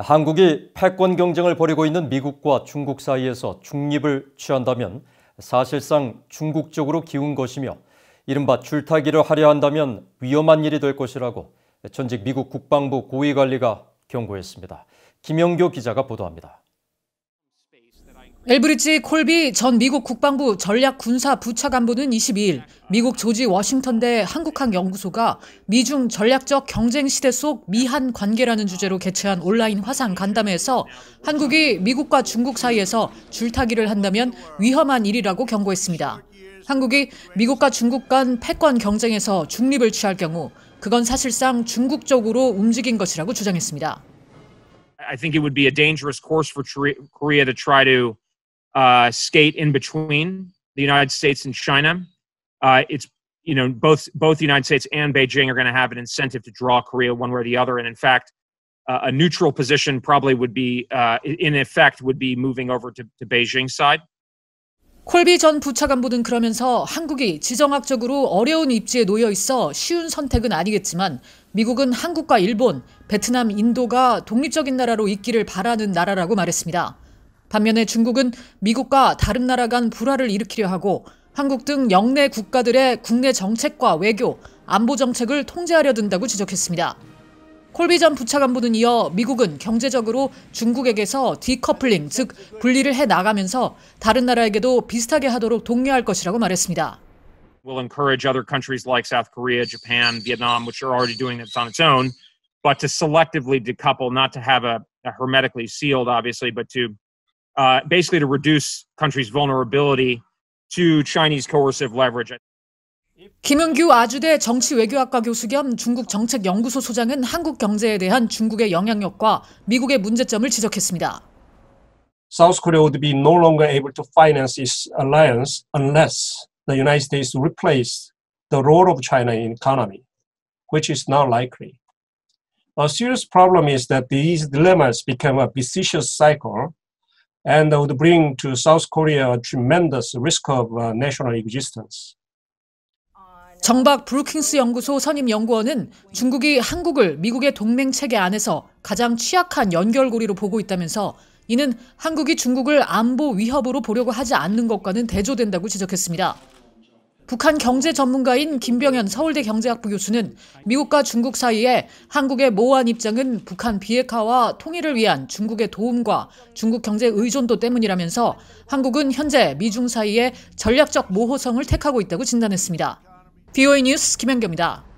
한국이 패권 경쟁을 벌이고 있는 미국과 중국 사이에서 중립을 취한다면 사실상 중국 쪽으로 기운 것이며 이른바 줄타기를 하려 한다면 위험한 일이 될 것이라고 전직 미국 국방부 고위관리가 경고했습니다. 김영교 기자가 보도합니다. 엘브리지 콜비 전 미국 국방부 전략군사부차 간부는 22일 미국 조지 워싱턴대 한국학연구소가 미중 전략적 경쟁 시대 속 미한 관계라는 주제로 개최한 온라인 화상 간담회에서 한국이 미국과 중국 사이에서 줄타기를 한다면 위험한 일이라고 경고했습니다. 한국이 미국과 중국 간 패권 경쟁에서 중립을 취할 경우 그건 사실상 중국 쪽으로 움직인 것이라고 주장했습니다. I think it would be a dangerous course for Korea to try to uh, skate in between the United States and China. Uh, it's you know both both the United States and Beijing are going to have an incentive to draw Korea one way or the other, and in fact, uh, a neutral position probably would be uh, in effect would be moving over to, to Beijing's side. 콜비 전 부차관보는 그러면서 한국이 지정학적으로 어려운 입지에 놓여 있어 쉬운 선택은 아니겠지만 미국은 한국과 일본, 베트남, 인도가 독립적인 나라로 있기를 바라는 나라라고 말했습니다. 반면에 중국은 미국과 다른 나라 간 불화를 일으키려 하고 한국 등 영내 국가들의 국내 정책과 외교, 안보 정책을 통제하려 든다고 지적했습니다. 콜비 전 부차관보는 이어 미국은 경제적으로 중국에게서 디커플링, 즉 분리를 해 나가면서 다른 나라에게도 비슷하게 하도록 독려할 것이라고 말했습니다. We'll encourage other countries like South Korea, Japan, Vietnam, which are already doing this on its own, but to selectively decouple, not to have a, a hermetically sealed, obviously, but to Uh, basically to reduce countries' vulnerability to Chinese coercive leverage. 김은규 아주대 정치 외교학과 교수 겸 중국 정책 연구소 소장은 한국 경제에 대한 중국의 영향력과 미국의 문제점을 지적했습니다. South Korea would be no longer able to finance its alliance unless the United States replaced the role of China in economy, which is not likely. A serious problem is that these dilemmas become a vicious cycle and would bring to South Korea a tremendous risk of uh, national existence. 정박 브루킹스 연구소 선임 연구원은 중국이 한국을 미국의 동맹 체계 안에서 가장 취약한 연결고리로 보고 있다면서 이는 한국이 중국을 안보 위협으로 보려고 하지 않는 것과는 대조된다고 지적했습니다. 북한 경제 전문가인 김병현 서울대 경제학부 교수는 미국과 중국 사이에 한국의 모호한 입장은 북한 비핵화와 통일을 위한 중국의 도움과 중국 경제 의존도 때문이라면서 한국은 현재 미중 사이에 전략적 모호성을 택하고 있다고 진단했습니다. BOA 뉴스 김현경입니다.